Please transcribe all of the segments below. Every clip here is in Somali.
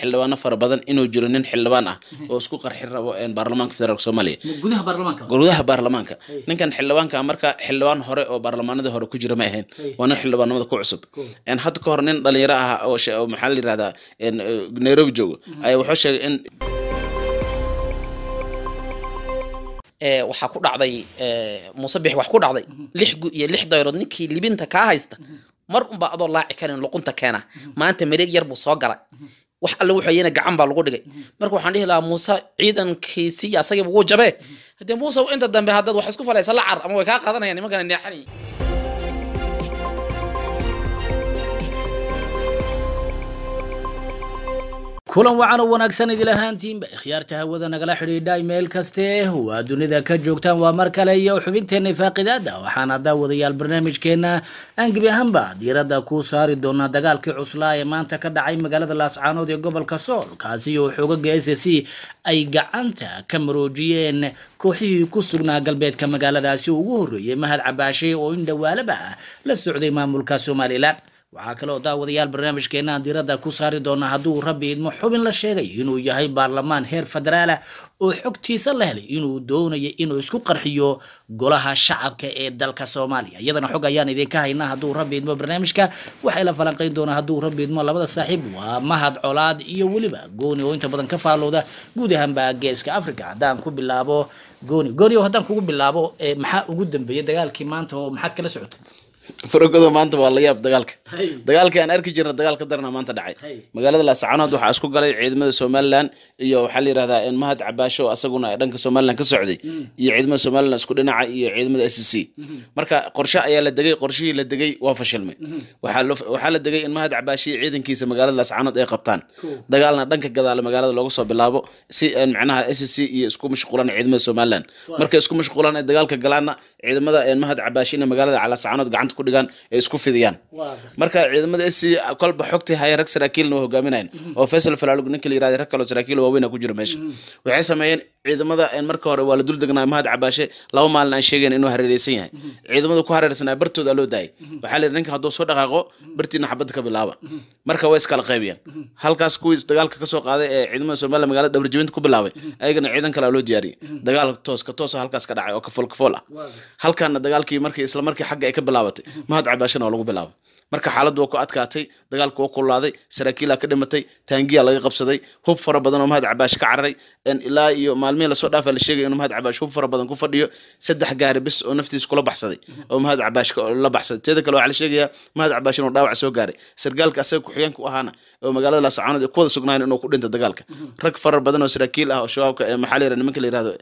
xildhibaano fara badan inuu jiro nin xildhibaan ah oo isku qarxin rabo baarlamaanka federaalk soomaaliya gudaha baarlamaanka ninkan xildhibaanka marka xildhibaan hore oo baarlamaanadii hore ku jira ma ahayn waa nin xildhibaannimada ku cusub hadda ka hor nin dhalinyaro ah oo maxaa la yirahdaa e, nairobi joogo mm-hmm. ayaa wuxuu sheegay in waxaa ku dhacday e, muuse bix wax ku dhacday mm-hmm. lix iyo lix dayrood ninkii libinta kaa haysta mm-hmm. mar unbaa adoo laaci karin luqunta keena maanta mareeg yar buu soo galay wax alle wuxayena gacan baa lagu dhigay marka waxaan dhihi lahaa muuse ciidankiisii asagii wuu jabee haddee muuse inta dambe haddaad wax isku falaysa la ama way kaa qadanayaan nimankana neexanayay kulan wacan oo wanaagsan idilahaantiinba ahaantiinba ikhyaarta hawada nagala xidhiidhay meel kaste waa dunida ka joogtaan waa mar kale iyo xubinteenna faaqidaada waxaana daawadayaal barnaamijkeenna aan gebi ahaanba diiradda ku saari doonaa dagaalkii cuslaa ee maanta ka dhacay magaalada laascaanood ee gobolka sool kaasi oo xoogaga s c ay gacanta ka maroojiyeen kooxihii ku sugnaa galbeedka magaaladaasi oo ugu horreeyey mahad cabaashe oo in dhawaalaba la socday maamulka somalilan waxaa kale oo daawadayaal barnaamijkeena aan diiradda ku saari doonaa hadduu rabbi idmo xubin la sheegay inuu yahay baarlamaan heer federaala oo xogtiisa la helay inuu doonayo inuu isku qarxiyo golaha shacabka ee dalka soomaaliya iyadana xog ayaan idinka haynaa hadduu rabbi idmo barnaamijka waxay la falanqayn doonaa hadduu rabbi idmo labada saaxiib waa mahad colaad iyo weliba gooni oo inta badan ka faalowda guud ahaanba geeska africa haddaan ku bilaabo gooni gooni oo haddaan kugu bilaabo eh, maxaa ugu dambeeya dagaalkii maanta oo maxaad kala socotay farogado maanta waa la yaab dagaalka dagaalkii aan arki jirna dagaal ka maanta dhacay magaalada laascaanood waxaa isku galay ciidamada somalilan iyo waxaa la yihahdaa mahad cabaasho asaguna dhanka somalilan ka socday mm. iyo ciidamada somalilan isku dhinaca iyo ciidamada s c mm-hmm. marka qorshe ayaa la degay qorshihii la degay waa fashilmay mm-hmm. waxaa la degay in mahad cabaasho iyo ciidankiisa magaalada laascaanood ay qabtaan dagaalna dhanka gadaala magaalada looga soo bilaabo si eh, micnaha s c iyo isku mashquulaan ciidamada somalilan markay isku mashquulaan ay dagaalka galaanna ciidamada eh, mahad cabaasho ina magaalada laascaanood gacanta gacanta ku dhigaan ee isku fidiyaan marka ciidamada c kolba xogtii haya rag saraakiilna waa hogaaminayeen oo faysal falaalug ninkii la yirahda rag kaloo saraakiil waaweyn a ku jiro meesha mm-hmm. waxay sameeyeen ciidamada marka hore waa la dul degnaa mahad cabaashe laba maalin aan sheegeen inuu hareereysan yahay ciidamada ku hareersanaa bartooda loo daayay waxaa la yidhi ninka hadduu soo dhaqaaqo bartiina xabadda ka bilaaba marka way iskala qaybiyeen halkaas kuwii dagaalka kasoo qaaday ee ciidamada soomaliya magaalada dhowrjabinta ku bilaabay ayagana ciidan kale loo diyaariyey dagaal tooska toosa halkaas ka dhacay oo kafool kafool ah halkaana dagaalkii markii isla markii xagga ay ka bilaabatay mahad cabaashena oo lagu bilaaba marka xaaladu waa ku adkaatay dagaalku waa kulaaday saraakiilaa ka dhimatay taangiya laga qabsaday hub fara badan oo mahad cabaash ka cararay ilaa iyo maalmihii lasoo dhaafa la sheegay inuu mahad cabaash hub fara badan ku fadhiyo saddex gaari bis oo naftiis kula baxsaday oo mahad cabaash la baxsaday teeda kale waxaa la sheegayaa mahad cabaash inuu dhaawac soo gaaray sargaalka asaga ku-xigeenka u ahaana oo magaalada laascaanood ay ku wada inuu ku dhinta dagaalka rag fara badan oo saraakiil ah oo shabaabka ee maxaa la yihahda nimanka la yihahdo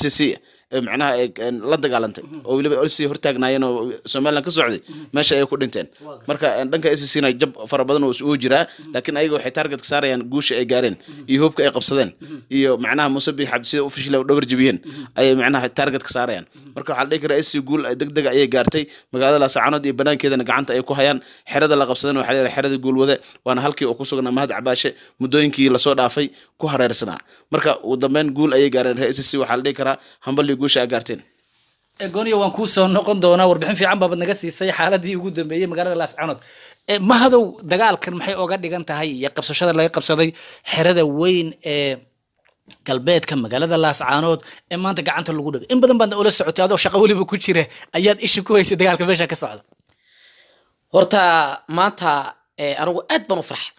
s c macnaha la dagaalantay mhm. oo weliba sii hortaagnaayeen oo somalilan ka socday mhm. meesha ayay ku dhinteen marka dhanka scna jab fara badan oo jiraa mhm. laakiin ayaga waxay taargetka saarayaan guusha ay gaareen iyo hoobka ay qabsadeen iyo macnaha musabi xabdi sida ufishila dhabar jibiyeen ayay macnaha taargetka saarayaan marka waxaa la dhihi karaa sc guul degdega ayay gaartay magaalada laasacanood iyo banaankeedana gacanta ay ku hayaan xerada la qabsadana waxaa la xerada guulwade waana halkii oo ku sugnaa mahad cabaashe muddooyinkii lasoo dhaafay ku hareersanaa marka ugu dambeyn guul ayay gaareen ra sc waxaa la dhihi karaa hambali guusha gaarteen gooniyo waan kuusoo noqon doonaa warbixin fiican baabad naga siisay xaaladii ugu dambeeyey magaalada laascanood eh, mahadow dagaalkan maxay oga dhigan tahay iyo qabsashada laga qabsaday xerada weyn ee galbeedka magaalada laascaanood ee maanta gacanta lagu dhigay in badan baadna ula socotay adoo shaqo weliba ku jira ayaad isha ku haysay dagaalka meesha ka socda horta maanta eh, anigu aad baan u farxa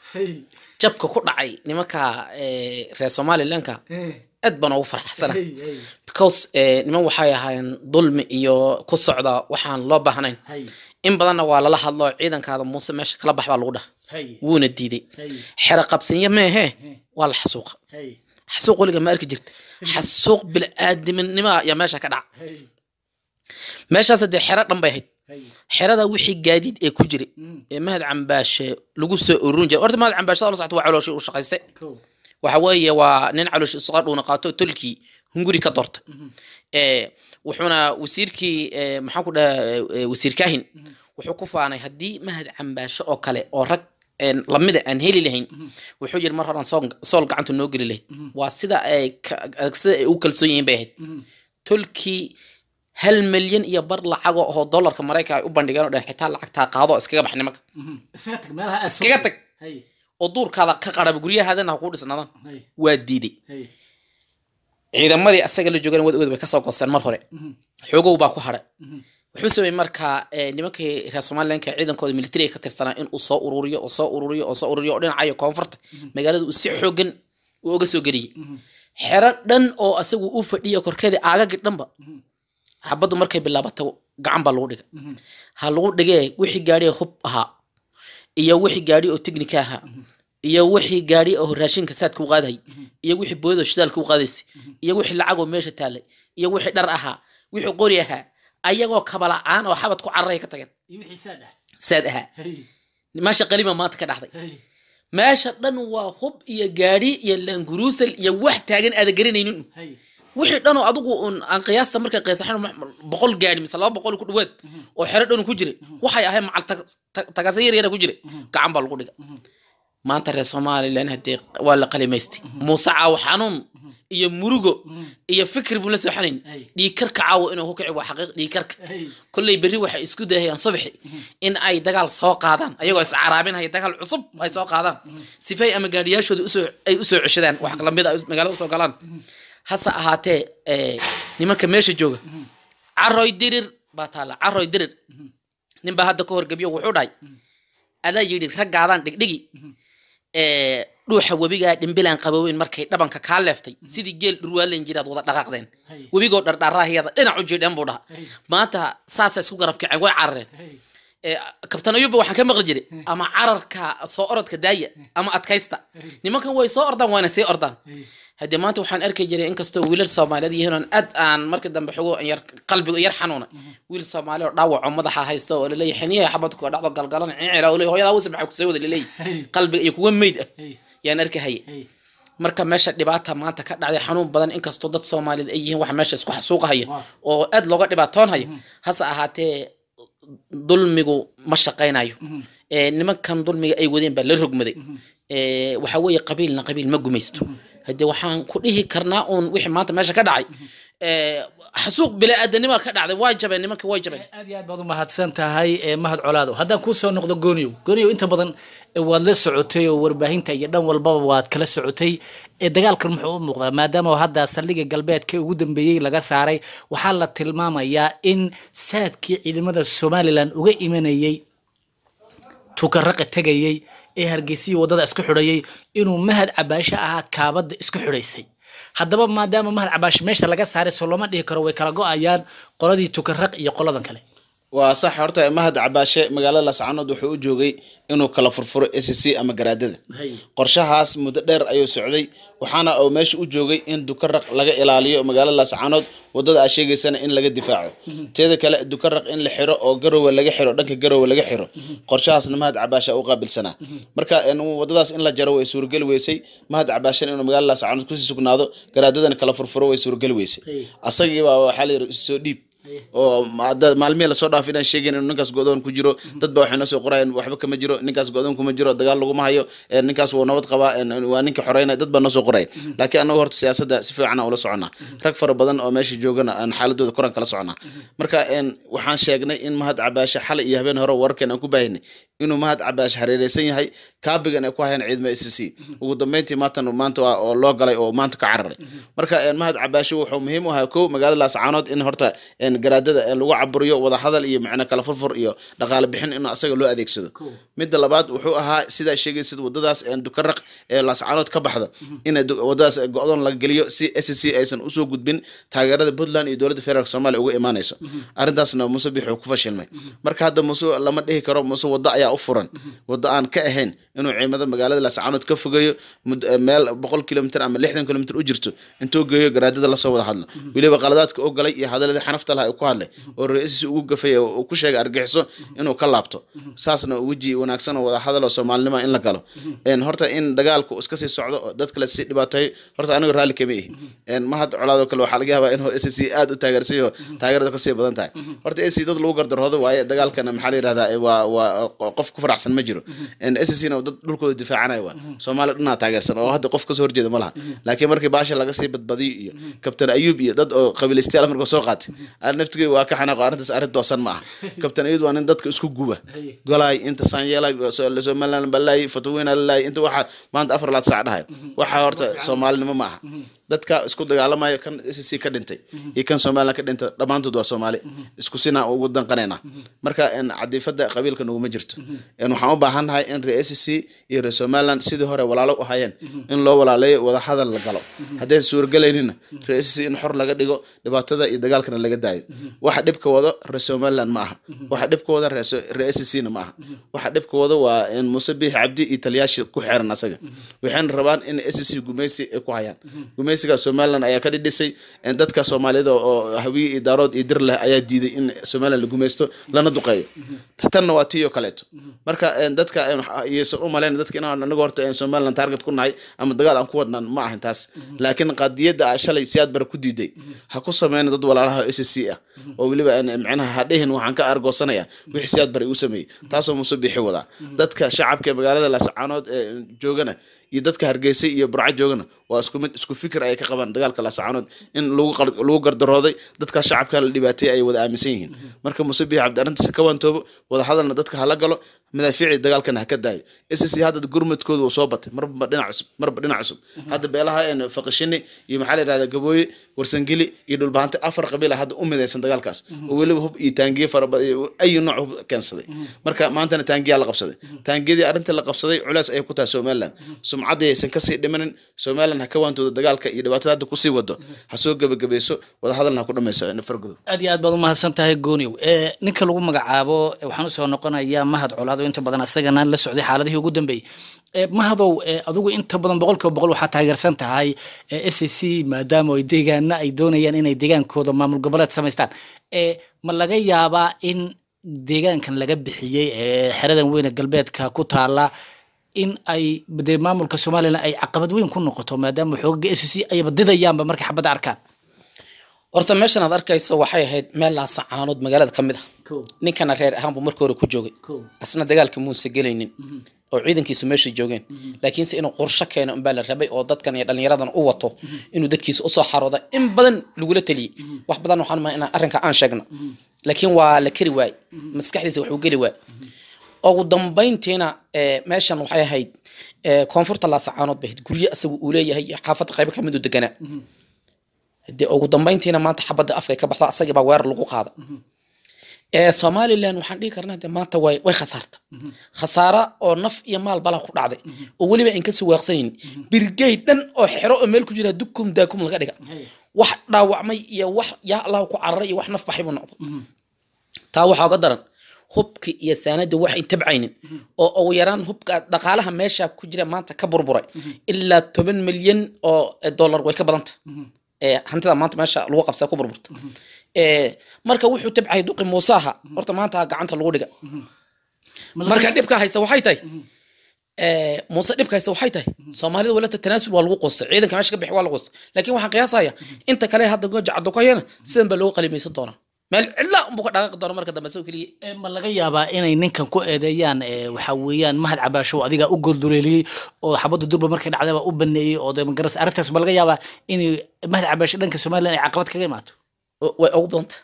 jabka ku dhacay nimanka eh, reer somalilanka aad baan ugu faraxsana because eh, niman waxay ahaayeen dulmi iyo ku socda waxaan loo baahnayn in badanna waa lala hadloo ciidankaada muuse meesha kala bax baa lagu dhaha wuuna diiday xero qabsanya meehe waa la xasuuqa xasuuq weliga ma arki jirta xasuuq bil'aadaminimaa ayaa meesha ka dhaca meeshaas dee xero dhan bay ahayd xeradaa wixii gaadiid ee ku jiray mm. ee mahad cambaashe lagu soo ururin jiray horta mahad cambaashe saa la waa calooshii u shaqaystay waxa weeye waa nin calosh isqa dhuuna qaato tolkii hunguri ka doorta mhm. eh, wuxuuna wasiirkii eh, maxaan ku dhaha eh, wasiir mhm. wuxuu ku faanay haddii mahad cambaasho oo kale oo rag lamida aan heli lahayn mhm. wuxuu yidhi mar horaan sool gacanta noo geli lahayd waa sida sida ay u kalsoon yihiin bay ahayd tolkii hal milyan iyo bar lacago oo dollarka maraykanka ay u bandhigeen o dhan xitaa lacagtaa qaado iskaga baxnimaka iskaga tag oo duurkaada ka qaraba guryahaadana ha kuu dhisnaadaan waa diiday ciidamadii asaga la joogan wad ogeed kasoo gooseen mar hore mhm. xoogow baa ku hadhay mhm. wuxuu sameeyey markaa eh, nimankii reer somalilanka ciidankooda militariga ka tirsanaa in soo ururiyo oo soo ururiyo oo soo ururiyo oo dhinacayo koonfurta mhm. magaalada uu si xoogan uu uga soo geliyey xero dhan oo asagu u fadhiya korkeedii aagagi dhanba xabaddu markay bilaabato gacan baa lagu dhiga ha lagu dhigee wixii gaadhiya hub ahaa iyo wixii gaari oo technic ahaa iyo wixii gaari oo raashinka saadka u qaadahay iyo wixii booyadoo shidaalka u qaadaysay iyo wixii lacagoo meesha taalay iyo wixii dhar ahaa wixii qori ahaa ayagoo kabala kabala'aan oo xabad ku cararaya ka tageen saad ah. ahaa meesha qaliba maanta ka dhaxday meesha dhan waa hub iyo gaari iyo laanguruusal iyo wax taagan aada garanaynin wixii dhanoo adugu un aan qiyaasta markay qiyaasaxeen boqol gaadhi mise laba boqol ku dhawaad oo xero dhanu ku jiray waxay ahay macal tagaasa yar ku jiray gacan baa lagu dhiga maanta reer somalilan haddee waa la qalimaystay muuse caawo xanuun iyo murugo iyo fikir buu la sooxanayn dhiikarka caawo inuu ku kici waa xaqiiq dhiikarka kolley berri waxay isku dayhayaan subaxi in ay dagaal soo qaadaan ayagoo iscaraabinhaya dagaal cusub ay soo qaadaan sifay ama gaadhiyaashooda ay usoo ceshadaan wax lamida ah, magaalada usoo galaan hase ahaatee eh, nimanka meesha jooga caroy dirir baa taalla caroy dirir nin baa hadda ka horgebyo wuxuu dhahay adaa yidhi raggaadaan dhigdhigi eh, dhuuxa webigaa dhimbilaan qaboweyn markay dhabanka kaa leeftay sidii geel dhurwaalayn jiraad wada dhaqaaqdeen webigoo dhardhaarahayada dhinacu jiidheen buu dhaha maanta saasa isku garab kaceen way carareen kabtan eh, ayuba waxaan ka maqli jiray ama cararka soo orodka daaya ama adkaysta nimankan way soo ordaan waana sii ordaan haddee maanta waxaan arki jiray inkastoo wiilal soomaaliyeed yihiin aad aan marka dambe xogo yar qalbiga yar xanuuna wiil soomaali oo dhaawaco madaxa haysta oo laleeya xiniyaha xabadku dhacdo galgalan cicila oo hooyada awsi maxaa kusoo wada laleeya qalbiga iyo kuwa meyd ah yaan arki marka meesha dhibaata maanta ka dhacday xanuun badan inkastoo dad soomaaliyeed ay yihiin wax meesha isku xasuuqahaya oo aad looga dhibaatoonhayo mm-hmm. hase ahaatee dulmigu ma shaqaynayo mm-hmm. nimankan dulmiga ay wadeen baa la rogmaday mm-hmm. waxaa weeye qabiilna qabiil ma gumaysto hade waxaan ku dhihi karnaa uun wixii maanta meesha ka dhacay xasuuq bili-aadanima ka dhacday waa jabeen nimanka waa jabeen aad iyo aad baad u mahadsan tahay mahad colaado haddaan kuusoo soo noqdo gooniyow gooniyow inta badan waad la socotay oo warbaahinta iyo dhan walbaba waad kala socotay dagaalkan muxuu u muuqdaa maadaama hadda saldhigga galbeedka ugu dambeeyey laga saaray waxaa la tilmaamayaa in saadkii ciidamada somalilan uga imanayey tukaraqi tegayey ee hargeysihii waddada isku xidhayay inuu mahad cabaasho ahaa kaabadda isku xidhaysay haddaba maadaama mahad cabaasho meesha laga saaray soo looma dhihi karo way kala go-ayaan qoladii tukan raq iyo qoladan kale waa sax horta mahad cabaashe magaalada laascanood wuxuu u joogay inuu kala furfuro s c ama garaadada qorshahaas muddo dheer ayuu socday waxaana uu meesha u joogay in dukaraq laga ilaaliyo magaalada laascanood wadada aa sheegaysana in laga difaaco teeda kale dukaraq in la xiro oo garowe laga xiro dhanka garowe laga xiro qorshahaasna mahad cabaasha u qaabilsanaa marka wadadaas in la jaro way suurageli weysay mahad cabaashana inuu magaalada laascanood kusii sugnaado garaadadana kala furfuro way suurageli weysay asagiiba waxaa la yiri soo dhiib oo maalmihi lasoo dhaaf inaan sheegayn inuu ninkaas go ku jiro dadba baa waxay noo soo qorayaan waxba kama jiro ninkaas go-doon kuma jiro dagaal laguma hayo ninkaas wuu nabad qabaa waa ninka xoreynaya dad baa noo soo qoraya laakiin annagu horta siyaasadda si fiican ula soconaa rag fara badan oo meesha joogana aan xaaladooda koraan kala soconaa marka waxaan sheegnay in mahad cabaashe xalay iyo habeen hore wararkeen aan ku baahinay inuu mahad cabaash hareereysan yahay kaabigan ay ku hayaan ciidmo s c ugu dambeyntii maantan maanta oo loo galay oo maanta ka cararay marka mahad cabaashi wuxuu muhiim u ahaa ko magaalada laascaanood in horta garaadada lagu caburiyo wadahadal iyo macna kala furfur iyo dhaqaale bixin in asaga loo adeegsado midda labaad wuxuu ahaa sidaa sheegaysid wadadaas dukaraq ee laascaanood ka baxda in wadadaas go-doon laga geliyo si s c aysan usoo gudbin taageerada puntland iyo dowladda federaalk soomaaliya uga imaanayso arrintaasna muuse bixuu ku fashilmay marka hadda muuse lama dhihi karo muuse wado ayaa u furan wado aan ka ahayn inuu ciidamada magaalada laascaanood ka fogeeyo eh, meel boqol kilomitr ama lixdan kilomitr u jirto intuu geeyo garaadada lasoo wada hadlo weliba qaladaadka u galay iyo hadalladii xanafta laha ku hadlay oo ra-iisiisi ugu gafay uu ku sheegay argixiso inuu ka laabto saasna weji wanaagsan oo wada hadal oo soomaalinima in la galo horta in dagaalku iska sii socdo oo dad kale sii dhibaatayo horta anigu raalli kama ihi mahad colaadoo kale waxaa laga yaabaa inuu ac aada u taageersayo taageerada kasii badan tahay horta ac dad lagu gardaroodo waaye dagaalkana maxaa la yirahdaa waa waa qof qof ku faracsan ma jiro sscna dad dhulkooda difaacanay waa soomaaliya dhanaa taageersan oo hadda qof kasoo horjeeda ma laha laakiin markii baasha laga sii badbadiyo iyo kabtan ayuub iyo dad oo qabiilaystayaal marka soo qaatay ana naftigey waa ka xanaaqo arrintaas arrin toosan ma aha kabtan ayuub waa nin dadka isku guba golaay inta saanyeelaay somaliland balaay fataweyna lalaay inta waxaa maanta afar laad saac dhahay waxaa horta soomaalinimo ma aha dadka isku dagaalamaya kan sc ka dhintay iyo kan somalilan ka dhintay dhammaantood waa soomaali isku sinaa ugu danqanayna marka cadifada qabiilka naguma jirto waxaan u baahannahay in ree sc iyo ree somalilan sidii hore walaalo u hayeen in loo walaaleeyo wada la galo haddaysan suuragalaynina ree sc in xor laga dhigo dhibaatada iyo dagaalkana laga daayo waxa dhibka wado ree somalilan ma aha waxa dhibka wado ree scna ma aha waxa dhibka wado waa in muuse biix cabdi iyo taliyaasha ku xeeran asaga waxayna rabaan in sc gumaysi ay ku hayaan gumaysiga somalilan ayaa ka dhidhisay dadka soomaalida oo hawiye iyo daarood iyo dir leh ayaa diiday in somalilan la gumaysto lana duqeeyo tanna waa tii kaleeto marka eh, dadka eh, yaysan u malayn dadka inaan anaga horta eh, somalilan target ku nahay ama dagaal aan ku wadnaan ma ahin taas laakiin qadiyadda a ah shalay siyaad bare ku diiday ha ku sameyna dad walaalaha s c ah oo weliba micnaha ha dhihin waxaan ka argoosanaya wixii siyaad bare uu sameeyey taasoo musubiixi wadaa dadka shacabka magaalada laascaanood joogana iyo dadka hargeysa iyo burca joogana waa isku mid isku fikir fikir ay ka qabaan dagaalka laascaanood in lagu gardarooday dadkaa shacabka la dhibaateeyay ay wada aaminsan yihiin marka muse bihi cabdi arrintiisa ka waantoobo wadahadalna dadka hala galo madaafiici dagaalkana ha ka daayo ss hadda gurmadkooda wuu soo batay marba dhinac cusub marba dhinac cusub hadda beelaha faqishini iyo maxaa la yihahda gabooye warsangeli iyo dhulbahante afar qabiila hadda u midaysan dagaalkaas oo weliba hub iyo taangiye faraayu nooc hub keensaday marka maantana taangiyaa la qabsaday taangiyadii arrinta la qabsaday culays ayay ku tahay somalilan sumcaddii aysan kasii dhimanin somalilan ha ka waantooda dagaalka iyo dhibaatada hadda kusii wado ha soo gebagabayso wadahadalna ha ku dhamaysa fargudu aad iyo aad baad umahadsan tahay gooniw eh, ninka lagu magacaabo eh, waxaan usoo noqonayaa mahad colaado inta badan asagana la socday xaaladihii ugu dambeeyey eh, mahadow adigu inta badan boqolkiiba boqol waxaa taageersan tahay s a c maadaama ay deegaana ay doonayaan inay deegaankooda maamul goboleed samaystaan ma laga yaabaa in deegaankan laga bixiyey ee xeradan weyne galbeedka ku taala in ay dee maamulka somalilan ay caqabad weyn ku noqoto maadaama xoogaga s c ayba didayaanba markay xabadda arkaan horta meeshan aad arkayso waxay ahayd meel caanood magaalada ka mid ah ninkana reer ahaanbuu marki hore ku joogay asna dagaalka muunse gelaynin mhm. oo ciidankiisu meesha joogeen mhm. laakiinse inuu qorsho keeno unbaa la rabay oo dadkan iyo dhallinyaradan u wato mhm. inuu dadkiisa usoo xarooda in badan lagula teliyey wax badan waxaan maa inaan arrinka aan sheegno laakiin waa la keri waayey maskaxdiisa waxuu geli waayey ugu dambayntiina meeshan waxay ahayd koonfurta laasacaanood bay guryo isaga uu leeyahay iyo xaafadda qaybo kamid u deganaa dee ugu dambayntiina maanta xabadda afkay ka baxda asagii baa weerar lagu qaada somalilan waxaan dhihi karnaa de maanta way way khasaarta khasaara oo naf iyo maal bala ku dhacday oo weliba aan kasoo waaqsanayn birgey dhan oo xero oo meel ku jira dukum daakum laga dhiga wax dhaawacmay iyo wax yaa allahu ku cararay iyo wax naf baxay buu noqday taa waxaa uga daran hubka iyo saanada wax ay tabcaynin oo ugu yaraan hubka dhaqaalaha meesha ku jira maanta ka burburay ilaa toban milyan oo eh, dollar way ka badanta eh, hantida maanta meesha lagu qabsaa ku burburta eh, marka wuxuu tabcay duqi muusaaha horta maanta gacanta lagu dhiga marka dhibka haysta waxay tahay muuse dhibka haysta waxay tahay soomaalida walata tanaasul waa lagu qoostay ciidanka meesha ka bixi waa la qoostay laakiin waxaan qiyaasaya inta kale hadda goja cadokayana sidan baa loogu qalimaysan doonaa meel cidla unbuu ka dhaqaaqi doono marka dambe soo keliya ma laga yaabaa inay ninkan ku eedeeyaan waxaa weeyaan mahad cabaashow adigaa u golduleeliyey oo xabaddu durba markay dhacdayba u baneeyey oo dee arrintaas ma laga yaabaa inay mahad cabaasho dhanka somaliland ay caqabad kaga imaato way ugu badanta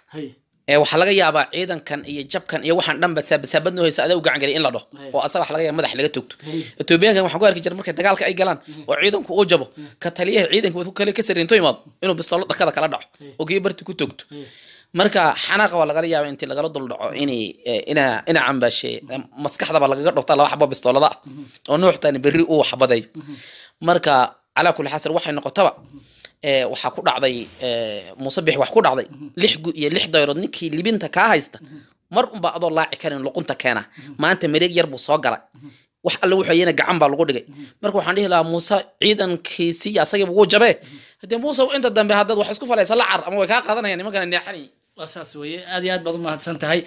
waxaa laga yaabaa ciidankan iyo jabkan iyo waxaan dhanba saabad noo haysa u gacan geliya in la dhaho oo asaga waxa laga yaaba madax laga togto etoobiyaankan waxaan ku arki jira markay dagaalka ay galaan oo ciidanku uu jabo ka ciidanka wadku kale ka sarriinto imaado inuu bistoolo dakada kala dhaco oo kii barti ku togto marka xanaaqa waa lagala yaaba intii lagala duldhaco in eh, ina cambaashe eh, maskaxdaba lagaga dhogta laba xabo bistoolada oo nuuxtani berri uu waxbaday marka calaa kulli xasr waxay noqotaba eh, waxaa ku dhacday muuse bix wax ku dhacday lix gu iyo lix dayrood ninkii libinta kaa haysta mar unbaa adoo laaci karin luqunta keena maanta mareeg yar buu soo galay wax alle wuxuu gacan baa lagu dhigay marka waxaan dhihi lahaa muuse ciidankiisii asagiiba wuu jabee haddee muuse inta dambe haddaad wax isku falaysa lacar ama way kaa qadanayaan nimankana neexanaya saas weeye aad iyo aad baad u mahadsan tahay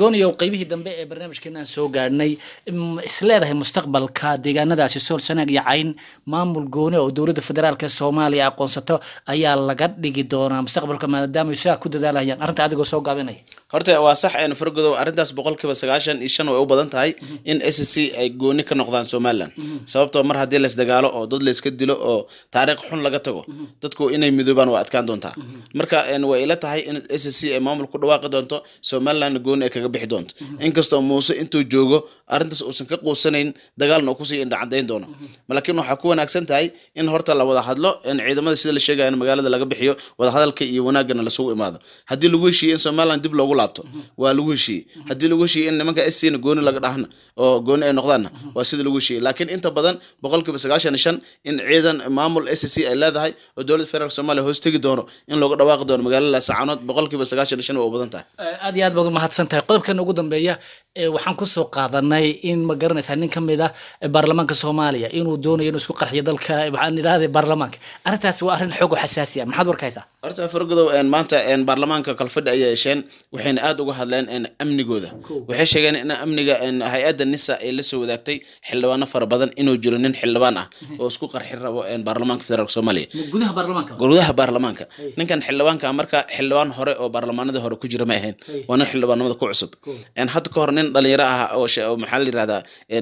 gooniyow qeybihii dambe ee barnaamijkeenaan soo gaadhnay mm, isleedahay mustaqbalka deegaanadaasi sool sanaag iyo cayn maamul gooni oo dowladda federaalka soomaaliya aqoonsato ayaa laga dhigi doonaa mustaqbalka maadaama ay ku dadaalayaan arrinta adigoo soo gaabinaya horta waa sax fargodow arrintaas boqolkiiba sagaashan iyo shan way u badan tahay in s c ay gooni ka noqdaan somalilan sababtoo mar haddii laysdagaalo oo dad layska dilo oo taariikh xun laga tago dadku inay midoobaan waa adkaan doontaa marka way ila tahay in s c ay maamul ku dhawaaqi doonto somalilanna gooni ay kaga bixi doonto inkastoo muuse intuu joogo arrintaas uusan ka quusanayn dagaalna uu kusii indhacadayn doono laakiin waxaa ku wanaagsan tahay in horta la wada hadlo ciidamada sida la sheegaya in magaalada laga bixiyo wadahadalka iyo wanaagana lasugu imaado haddii lagu heshiiyey in somalilan dib loogu laabto waa lagu heshiiyey haddii lagu heshiiyey in nimanka scna gooni laga dhahna oo gooni ay noqdaanna waa sida lagu heshiiyey laakiin inta badan boqolkiiba sagaashan shan in ciidan maamul s c ay leedahay oo dowladda federaalk somaaliya hoos tegi doono in looga dhawaaqi doono magaalada laascaanood boqolkiiba sagaashan shan waa u badan tahay aad iyo aad baad umahadsan tahay qodobkan ugu dambeeya waxaan kusoo qaadanay in ma garanaysaa nin ka mid a ah, baarlamaanka soomaaliya inuu doonayo inuu isku qarxiyo dalka waxaan idhahday baarlamaanka arrintaasi waa arrin xoog oo ah. maxaad warkaysaa horta fargodow maanta baarlamaanka kalfadhi ayaa hesheen waxay waxayna aada uga hadleen amnigooda waxay sheegeen in amniga hay-adda nisa ay lasoo wadaagtay xildhibaano fara badan inuu jiro nin xildhibaan ah oo isku qarxin rabo baarlamaanka federaalk soomaaliya gudaha baarlamaanka ninkan xildhibaanka marka xildhibaan hore oo baarlamaanadii hore ku jira ma ahayn waa nin xildhibaanimada ku cusub hadda ka hor nin dhalinyaro ah oo maxaa la yirahdaa e,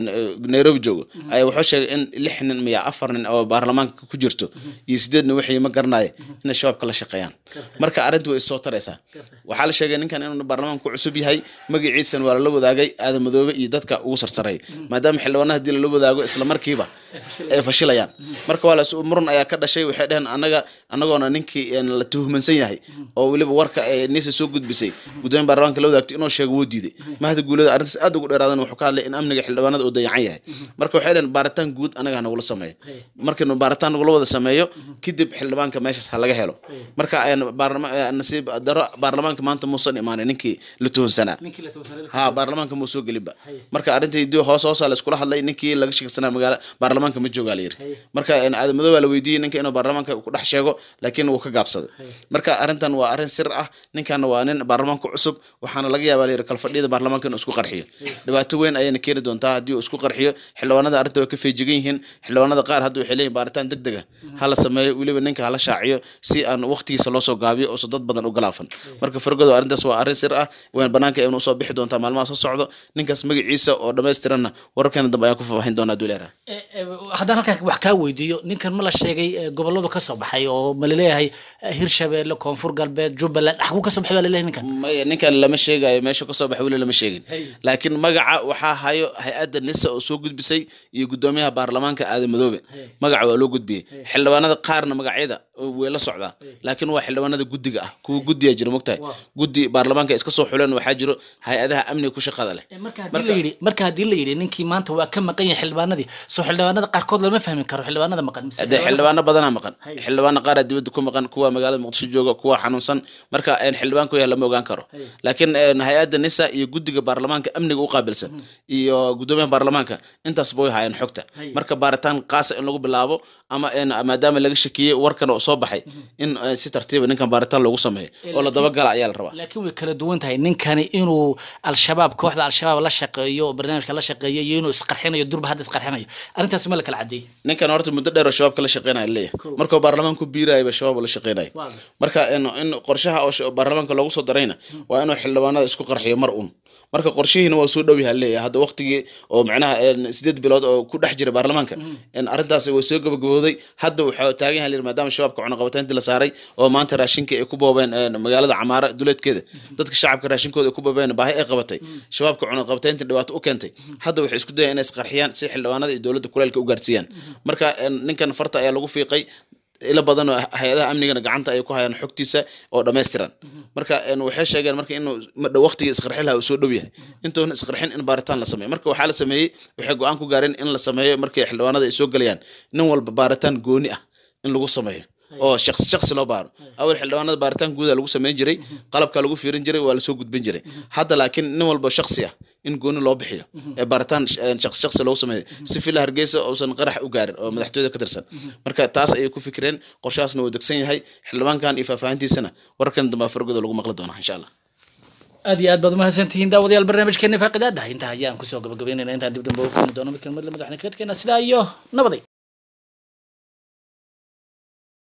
nairobi joogo mm-hmm. ayaa wuxuu sheegay in lix nin miya afar nin oo baarlamaanka ku jirto mm-hmm. iyo sideedna wixii ma garanaya mm-hmm. inay shabaabka la shaqeeyaan marka arrintu way soo taraysaa waxaa la sheegay ninkan inuu baarlamaanku cusub yahay magaciisan waa lala wadaagay aadamadoobe iyo dadka ugu sarsaray maadaama xildhibaana hadii lala wadaago islamarkiiba ay fashilayaan marka waa muran ayaa ka dhashay waxay dheheen anaga anagoona ninkii la tuhmansan yahay oo weliba warka nisa soo gudbisay gudoomiya baarlamaanka la wadaagtay inuu sheego wuu diiday mahada guulada arrintaas aad ugu dheeraadan wuxuu ka hadlay in amniga xildhibaanada uu dayacan yahay marka waxay dheheen baaritaan guud anaga hanagula sameeyo markaynu baaritaan nagula wada sameeyo kadib xildhibaanka meeshaas ha laga helo marka nasiib daro baarlamaanka maanta muusan imaanin ninkii la tuhunsanaa baarlamaanka mau soo gelinba marka arrinta hoos hoosa laiskula hadlay ninkii laga shikirsanaa magaala baarlamaanka ma joogaa layiri marka aadamado waa la weydiiyey ninka inuu baarlamaanka ku dhex sheego laakiin wuu ka gaabsaday marka arrintan waa arrin sir ah ninkaana waa nin baarlamaanka cusub waxaana laga yaabaa layiri kalfadhiyada baarlamaanka inuu isku qarxiyo dhibaato weyn ayaana keeni doontaa haddii uu isku qarxiyo xildhibaanada arrinta way ka feejigan yihiin xildhibaanada qaar hadda waxay leeyihin baaritaan deg dega mm-hmm. hala sameeyo weliba ninka hala shaaciyo si aan waqtigiisa loo gaabiyo uusan dad badan u galaafan marka fargado arrintaas waa arrin sir ah waan banaanka aynu usoo bixi doontaa maalmaha soo socdo ninkaas magaciisa oo dhamaystiranna wararkeena dambe ayaan ku faahfaahin doonaa duleera eh, eh, haddaan halkaa wax kaa weydiiyo ninkan ma la sheegay eh, gobolladu ka soo baxay oo ma laleeyahay hirshabeelle koonfur galbeed jubbaland xaguu ah, ka soo baxay baa laleeyahay ninkan maya ninkan lama sheegayo meesha ka soo baxay weli lama sheegin laakiin magaca waxaa hayo hay-adda nisa oo soo gudbisay iyo guddoomiyaha baarlamaanka aadan madoobe magaca waa loo gudbiyey xildhibaanada qaarna magacyada way la socdaa laakiin waa xildhibaanada guddiga ah kuwa guddiya jira mogtahay guddi baarlamanka banka iska soo xuleen waxaa jiro hay-adaha amniga ku shaqada leh marka haddii la yidhi ninkii maanta waa ka maqan yahay xildhibaanadii soo xildhibaanada qaarkood lama fahmi karo xildhibaanada maqan de xildhibaano badanaa maqan xildhibaano qaara dibadda ku maqan kuwa magaalada muqdisho jooga kuwa xanuunsan marka xildhibaanku yahay lama ogaan karo laakiin hay-adda nisa iyo guddiga baarlamaanka amniga u qaabilsan mm-hmm. iyo guddoomiyaha baarlamaanka intaasba way haayeen xogta marka baaritaan qaasa in lagu bilaabo ama maadaama laga shakiyey warkan oo soo baxay mm-hmm. in eh, si tartiiba ah ninkan baaritaan loogu sameeyo oo la dabagala ayaa la rabaa duwan tahay ninkani inuu al-shabaab kooxda al-shabaab la shaqeeyo oo barnaamijka la shaqeeyo iyo inuu isqarxinayo durba hadda isqarxinayo arrintaas ma la kala cadeeyey ninkan horta muddo dheer oo shabaabka la shaqeynaya leeyahay markuu baarlamaanku biirayaba shabaab la shaqeynaya marka in qorshaha oo baarlamaanka loogu soo darayna hmm. waa inuu xildhibaanada isku qarxiyo mar uun marka qorshihiina waa soo dhowyaha leeyahay hadda waqtigii oo macnaha sideed bilood oo ku dhex jira baarlamaanka mm. arrintaas waa soo gabagabooday hadda waxaa taagan yahay maadaama shabaabka cunaqabataynta la saaray oo maanta raashinka ay ku boobeen magaalada camaara duleedkeeda mm. dadka shacabka raashinkooda ay ku boobeen baahi ay qabatay mm. shabaabka cunaqabataynta dhibaato u keentay hadda waxay isku dayaan inay isqarxiyaan si xildhibaanada iyo dowladda kuleelka u gaarsiiyaan marka ninkan farta ayaa lagu fiiqay ila badan oo hay-adaha amnigana gacanta ay ku hayaan xogtiisa oo dhammaystiran marka waxay sheegeen marka inuu waqtiga isqarxilaha uu soo dhow yahay intuuna isqarxin in baaritaan la sameeyo marka waxaa la sameeyey waxay go-aan ku gaareen in la sameeyo markay xildhibaanada ay soo gelayaan nin walba baaritaan gooni ah in lagu sameeyo oo shaqsi shaqsi loo baaro awal xildhibaanada baaritaan guuda ah lagu sameyn jiray qalabka lagu fiirin jiray waa lasoo gudbin jiray hadda laakiin nin walba shaksi ah in gooni loo bixiyo ee baaritaan shaqsi shaqsi loogu sameeyo si fila hargeysa uusan qarax u gaarin oo madaxtooyada ka tirsan marka taas ayay ku fikireen qorshahaasna uu degsan yahay xildhibaankan iyo faahfaahintiisana warkan dambe fargooda lagu maqli doona insha allah aad iyo aad baad umahadsantihiin daawadayaal barnaamijkeena faaqidaadaha intaa ayaan kusoo gabagabeynayna intaan dib dambe u kulmi doono mid kalmad le madaxna kaadkeena sidaa iyo nabaday